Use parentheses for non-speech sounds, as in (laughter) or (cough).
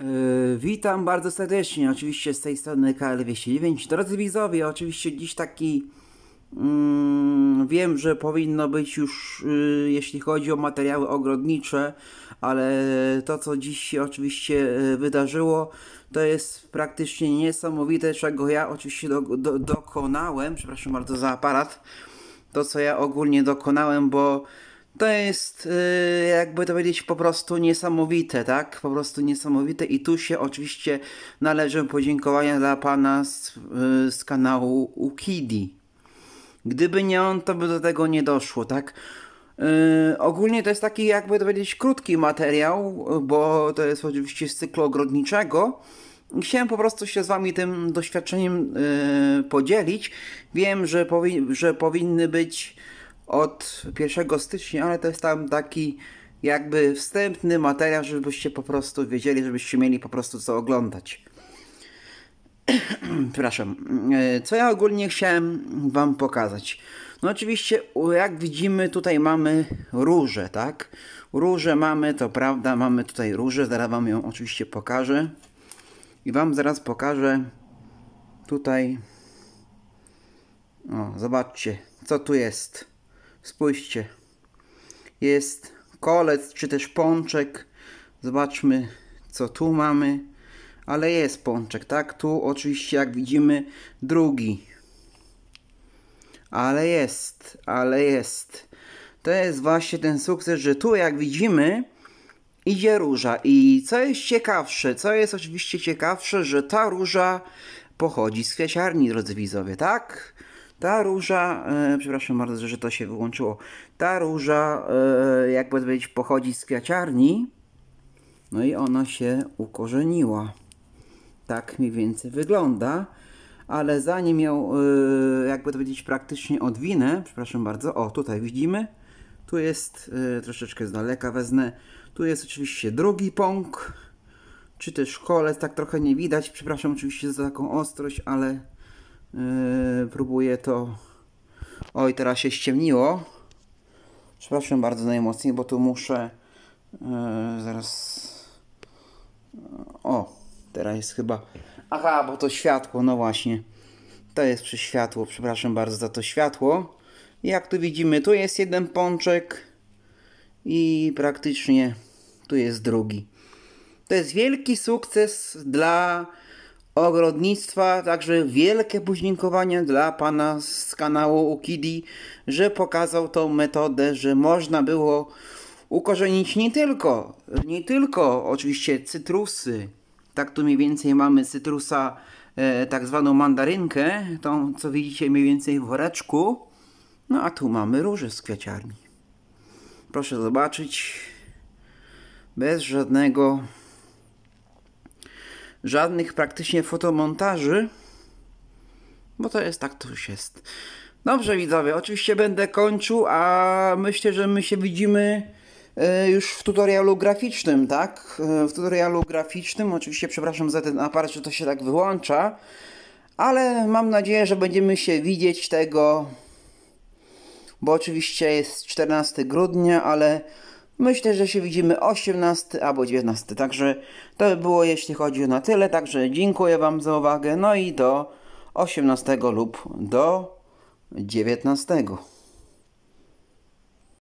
Yy, witam bardzo serdecznie, oczywiście z tej strony KL209. Drodzy widzowie, oczywiście dziś taki mm, wiem, że powinno być już, yy, jeśli chodzi o materiały ogrodnicze, ale to, co dziś się oczywiście yy, wydarzyło, to jest praktycznie niesamowite, czego ja oczywiście do, do, dokonałem. Przepraszam bardzo za aparat. To, co ja ogólnie dokonałem, bo to jest, y, jakby to powiedzieć, po prostu niesamowite, tak? Po prostu niesamowite. I tu się oczywiście należą podziękowania dla pana z, y, z kanału Ukidi. Gdyby nie on, to by do tego nie doszło, tak? Yy, ogólnie to jest taki, jakby to powiedzieć, krótki materiał, bo to jest oczywiście z cyklu ogrodniczego. Chciałem po prostu się z Wami tym doświadczeniem yy, podzielić. Wiem, że, powi że powinny być od 1 stycznia, ale to jest tam taki jakby wstępny materiał, żebyście po prostu wiedzieli, żebyście mieli po prostu co oglądać. (clears throat) Przepraszam. E, co ja ogólnie chciałem Wam pokazać? No oczywiście, jak widzimy, tutaj mamy róże, tak? Róże mamy, to prawda, mamy tutaj różę, zaraz Wam ją oczywiście pokażę. I Wam zaraz pokażę tutaj... O, zobaczcie, co tu jest. Spójrzcie. Jest kolec czy też pączek. Zobaczmy co tu mamy. Ale jest pączek, tak? Tu oczywiście jak widzimy drugi. Ale jest, ale jest. To jest właśnie ten sukces, że tu jak widzimy idzie róża. I co jest ciekawsze, co jest oczywiście ciekawsze, że ta róża pochodzi z kwiaciarni, drodzy widzowie, tak? Ta róża, e, przepraszam bardzo, że to się wyłączyło. Ta róża, e, jak powiedzieć, pochodzi z kwiaciarni. No i ona się ukorzeniła. Tak mniej więcej wygląda. Ale zanim ją, e, jakby to powiedzieć, praktycznie odwinę, przepraszam bardzo, o tutaj widzimy, tu jest, e, troszeczkę z daleka wezmę, tu jest oczywiście drugi pąk, czy też kolec, tak trochę nie widać, przepraszam oczywiście za taką ostrość, ale Yy, próbuję to... Oj, teraz się ściemniło. Przepraszam bardzo najmocniej, bo tu muszę... Yy, zaraz... O, teraz jest chyba... Aha, bo to światło, no właśnie. To jest przy światło, przepraszam bardzo za to światło. Jak tu widzimy, tu jest jeden pączek i praktycznie tu jest drugi. To jest wielki sukces dla ogrodnictwa, także wielkie podziękowania dla pana z kanału Ukidi, że pokazał tą metodę, że można było ukorzenić nie tylko, nie tylko oczywiście cytrusy, tak tu mniej więcej mamy cytrusa, e, tak zwaną mandarynkę, tą co widzicie mniej więcej w woreczku, no a tu mamy róże z kwiaciarni. Proszę zobaczyć, bez żadnego żadnych praktycznie fotomontaży, bo to jest tak, to już jest. Dobrze widzowie, oczywiście będę kończył, a myślę, że my się widzimy e, już w tutorialu graficznym, tak? E, w tutorialu graficznym, oczywiście przepraszam za ten aparat, że to się tak wyłącza, ale mam nadzieję, że będziemy się widzieć tego, bo oczywiście jest 14 grudnia, ale Myślę, że się widzimy 18 albo 19. Także to by było jeśli chodzi na tyle. Także dziękuję Wam za uwagę. No i do 18 lub do 19.